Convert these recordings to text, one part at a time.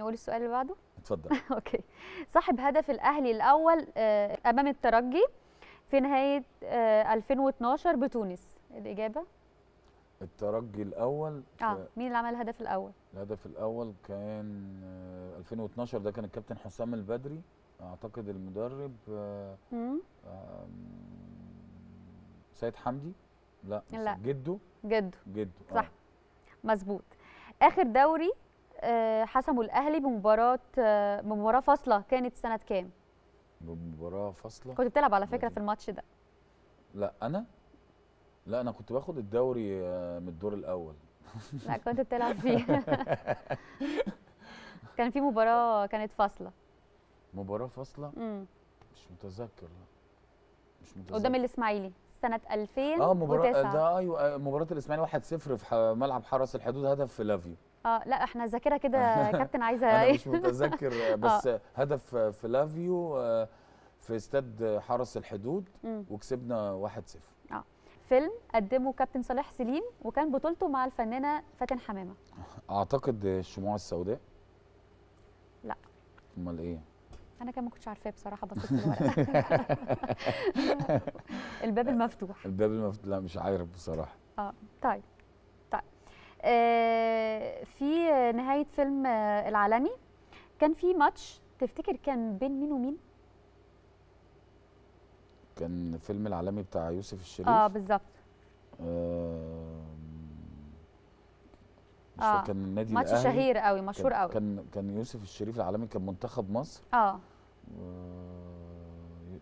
نقول السؤال اللي بعده اتفضل اوكي صاحب هدف الاهلي الاول آه، امام الترجي في نهايه 2012 آه، بتونس الاجابه الترجي الاول اه مين اللي عمل الهدف الاول الهدف الاول كان 2012 آه، ده كان الكابتن حسام البدري اعتقد المدرب سيد حمدي لا, لا. جده جده جده صح آه. مظبوط اخر دوري آه، حسموا الاهلي بمباراه آه، بمباراه فاصله كانت سنه كام؟ بمباراه فاصله كنت بتلعب على فكره في الماتش ده لا انا لا انا كنت باخد الدوري آه، من الدور الاول لا كنت بتلعب فيه كان في مباراه كانت فاصله مباراه فاصله مش متذكر مش متذكر قدام الاسماعيلي سنه 2009 اه مباراه ده ايوه مباراه الاسماعيلي 1-0 في ملعب حرس الحدود هدف في لافيو اه لا احنا ذاكره كده كابتن عايزه انا إيه؟ مش متذكر آه. بس هدف هدف فلافيو آه، في استاد حرس الحدود وكسبنا 1-0 اه فيلم قدمه كابتن صالح سليم وكان بطولته مع الفنانه فاتن حمامه اعتقد الشموع السوداء لا امال ايه انا كان ما كنتش عارفاه بصراحه بصيت الورقه الباب المفتوح الباب المفتوح لا مش عارف بصراحه اه طيب آه، في نهايه فيلم آه، العالمي كان في ماتش تفتكر كان بين مين ومين؟ كان فيلم العالمي بتاع يوسف الشريف اه بالظبط آه مش آه، فاكر كان النادي ماتش الأهلي شهير قوي مشهور قوي كان كان يوسف الشريف العالمي كان منتخب مصر اه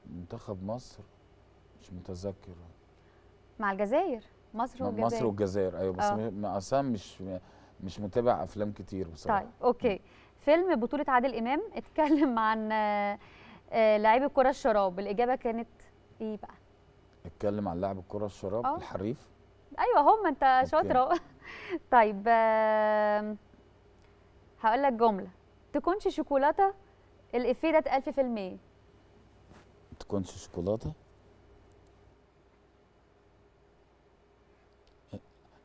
منتخب مصر مش متذكر مع الجزائر مصر والجزائر مصر والجزائر ايوه بس آه. اصلا مش مش متابع افلام كتير بصراحه طيب اوكي فيلم بطوله عادل امام اتكلم عن آه، لاعب الكره الشراب الاجابه كانت ايه بقى اتكلم عن لاعب الكره الشراب أوه. الحريف ايوه هم انت شاطر طيب هقول لك جمله تكونش شوكولاته الافيه ده اتقال في فيلم ايه تكونش شوكولاته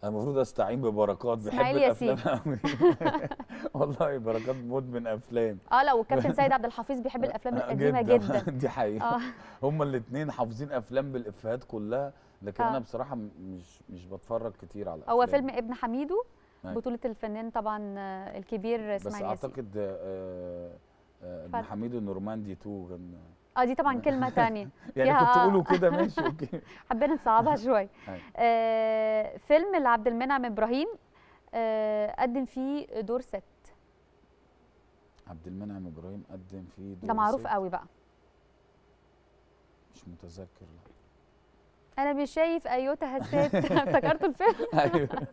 انا المفروض استعين ببركات بحب الافلام قوي والله بركات مدمن افلام اه لو الكابتن سيد عبد الحفيظ بيحب الافلام آه، القديمه جدا, جداً. دي حقيقه آه. هما الاثنين حافظين افلام بالافيهات كلها لكن انا آه. بصراحه مش مش بتفرج كتير على هو فيلم ابن حميدو أيوة. بطوله الفنان طبعا الكبير اسماعيل بس اعتقد ابن حميدو النورماندي 2 كان اه دي طبعا كلمه ثانيه يعني كنت تقولوا كده ماشي اوكي حبينا نصعبها شويه أيوة. آه فيلم لعبد المنعم ابراهيم آه قدم فيه دور ست عبد المنعم ابراهيم قدم فيه دور ده معروف ست. قوي بقى مش متذكر لا انا مش شايف ايوتها الست افتكرت الفيلم ايوه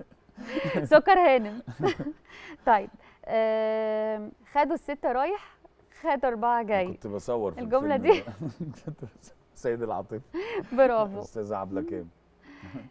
سكر هانم طيب آه خدوا الست رايح خد أربعة جاي كنت بصور في الجملة دي سيد العاطفة برافو أستاذة عبلة